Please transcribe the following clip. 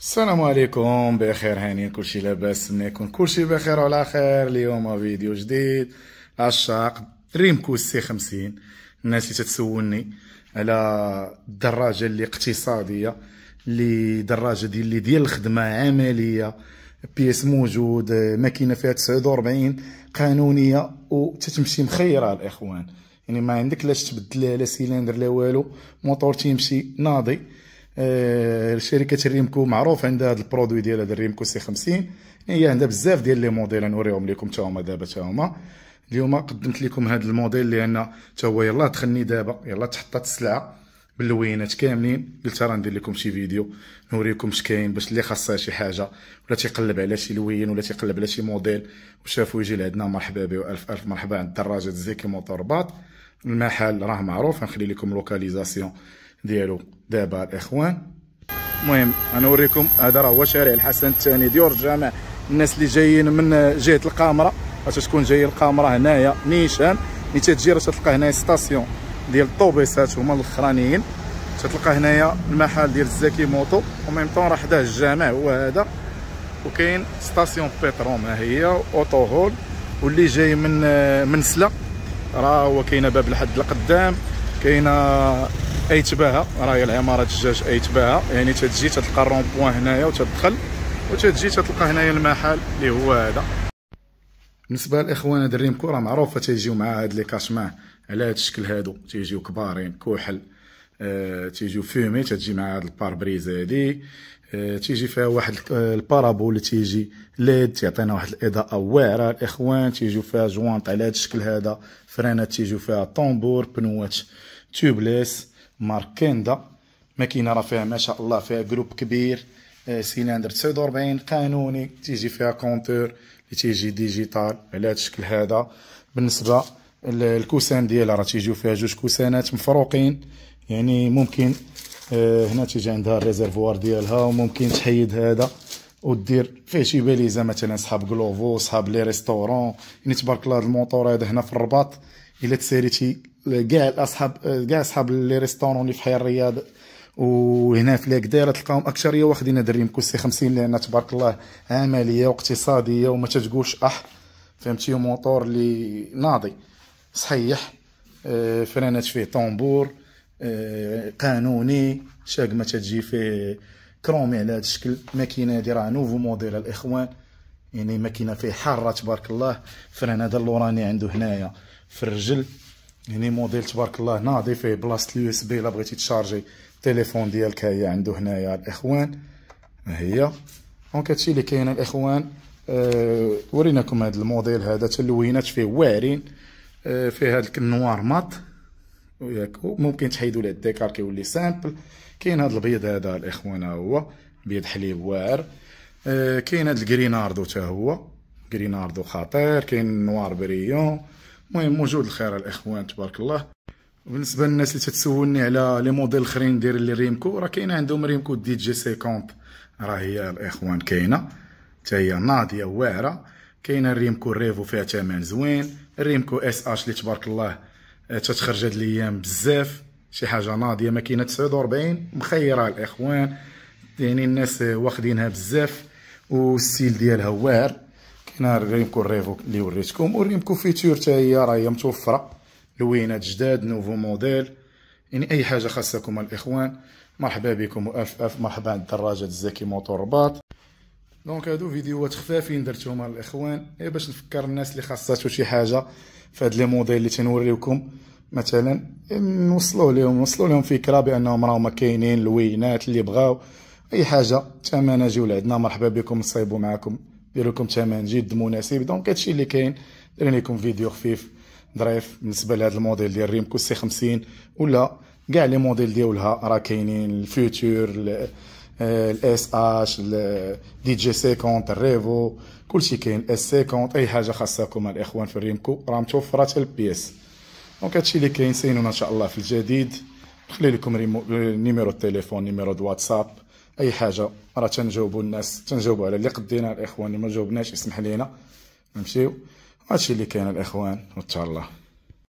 السلام عليكم بخير هانيين كلشي لاباس منكم كلشي بخير وعلى خير اليوم فيديو جديد عشاق ريمكو سي 50 الناس اللي تتسولني على الدراجه اللي اقتصاديه اللي دراجه ديال اللي ديال الخدمه عمليه بيس موجود ماكينه فيها 49 قانونيه وتتمشي مخيره الاخوان يعني ما عندك لاش تبدل لا سيلندر لا والو موطور تيمشي ناضي آه، شركه ريمكو معروف عندها هذا البرودوي ديال هذا ريمكو سي 50 هي عندها بزاف ديال لي موديل نوريهم لكم حتى هما دابا حتى هما اليوم قدمت لكم هذا الموديل لان حتى هو يلاه دخلني دابا يلاه تحطت السلعه باللوينات كاملين قلت راه ندير لكم شي فيديو نوريكم اش كاين باش اللي خاصها شي حاجه ولا تيقلب على شي لوين ولا تيقلب على شي موديل وشافو يجي لعندنا مرحبا به والف الف مرحبا عند الدراجه زيكي موتور باط المحل راه معروف غنخلي لكم لوكاليزاسيون ديالو دابا الاخوان المهم غنوريكم هذا راه هو شارع الحسن الثاني ديور الجامع الناس اللي جايين من جهه القامره باش تكون جايه القامره هنايا نيشان ملي تجي راه تلقى هنايا ستاسيون ديال الطوبيسات هما الاخرانيين تتلقى هنايا المحل ديال الزاكي موطو وميم طون راه حداه الجامع هو هذا وكاين ستاسيون بيترون ها هي اوتو هول واللي جاي من من سلا راه هو كاينه باب لحد القدام كاينه اي تباها راه هي العماره الدجاج اي تباها يعني تتجي تلقى الرون بوان هنايا وتدخل وتتجي تلقى هنايا المحل اللي هو هذا بالنسبه للاخوان هاد الريمكو راه معروفه تيجيو مع هاد لي كاشماه على هاد الشكل هادو تيجيو كبارين كحل آه تيجيو فيمي تتجي مع هاد الباربريز هادي آه تيجي فيها واحد آه، البارابول تيجي ليد تيعطينا واحد الاضاءه واعره الاخوان تيجيو فيها جوانط على هاد الشكل هذا فرانات تيجيو فيها طومبور بنوات تيوبليس ماركيندا ماكينه راه فيها ما شاء الله فيها جروب كبير آه، سيلندر 49 قانوني تيجي فيها كونتور اللي تيجي ديجيتال على هذا الشكل هذا بالنسبه الكوسان ديالها راه تيجيو فيها جوج كوسانات مفروقين يعني ممكن آه، هنا تيجي عندها الريزرفوار ديالها وممكن تحيد هذا ودير فيه شي باليزه مثلا صحاب كلوفو صحاب لي ريستورون يعني تبارك الله الموطور هذا هنا في الرباط الا تساليتي كاع الاصحاب كاع اصحاب لي ريستورون اللي في حي الرياض وهنا في لاكدير تلقاهم اكثريه واخدين دريم كوسي 50 لان تبارك الله عمليه واقتصاديه وما تتقولش اح فهمتي موطور اللي ناضي صحيح آه، فرانات فيه طنبور آه، قانوني شاك ما تجي فيه كرومي على هذا الشكل ماكينه هذه راه نوفو موديل الاخوان يعني ماكينه فيه حاره تبارك الله فران هذا اللوراني عنده هنايا في الرجل يعني موديل تبارك الله ناضي فيه بلاصه اليو اس بي الا بغيتي تشارجي التليفون ديالك هي عنده هنايا الاخوان هي دونك هادشي اللي كاين الاخوان أه وريناكم هذا الموديل هذا تلوينات فيه واعرين أه فيه هذا النوار مات ياك ممكن تحيدوا ليه الديكار كيولي سامبل كاين هذا البيض هذا الاخوان ها هو بيض حليب واعر آه، كاين هاد الكريناردو حتى هو كريناردو خطير كاين نوار بريون المهم موجود الخير الاخوان تبارك الله بالنسبه للناس اللي تتسولني على لي موديل اخرين ندير لي ريمكو راه كاينه عندهم ريمكو دي جي 50 راه هي الاخوان كاينه حتى هي ناضيه واعره كاينه ريمكو ريفو فيها ثمن زوين ريمكو اس اش اللي تبارك الله آه، تتخرج هاد الايام بزاف شي حاجه ناضيه ماكينه 49 مخيره الاخوان يعني الناس آه، واخدينها بزاف والستيل ديالها واعر كاين الريمكو ريفو اللي وريتكم والريمكو فيتور حتى هي راه هي متوفره لوينات جداد نوفو موديل يعني اي حاجه خاصكم الاخوان مرحبا بكم اف الف مرحبا عند الدراجات الزكي موتور رباط دونك هادو فيديوهات خفافين درتهم الاخوان غير إيه، باش نفكر الناس اللي خاصاتو شي حاجه في هاد لي موديل اللي تنوريوكم مثلا نوصلوا لهم نوصلوا لهم فكره بانهم راهما كاينين لوينات اللي بغاو اي حاجه ثمنها جيو لعندنا مرحبا بكم نصايبو معكم ندير لكم ثمن جد مناسب دونك هادشي اللي كاين دايرين لكم فيديو خفيف ظريف بالنسبه لهذا الموديل ديال ريمكو سي 50 ولا كاع لي موديل ديالها راه كاينين الفوتور الاس آه، اش دي جي 50 الريفو كلشي كاين اس 50 اي حاجه خاصكم الاخوان في ريمكو راه متوفره البيس دونك هادشي اللي كاين سينونا ان شاء الله في الجديد نخلي لكم آه، نيميرو التليفون نيميرو الواتساب اي حاجه راه تنجاوبوا الناس تنجاوبوا على اللي قدينا الاخوان اللي ما جاوبناش اسمح لينا نمشيو هادشي اللي كاين الاخوان وتهلاو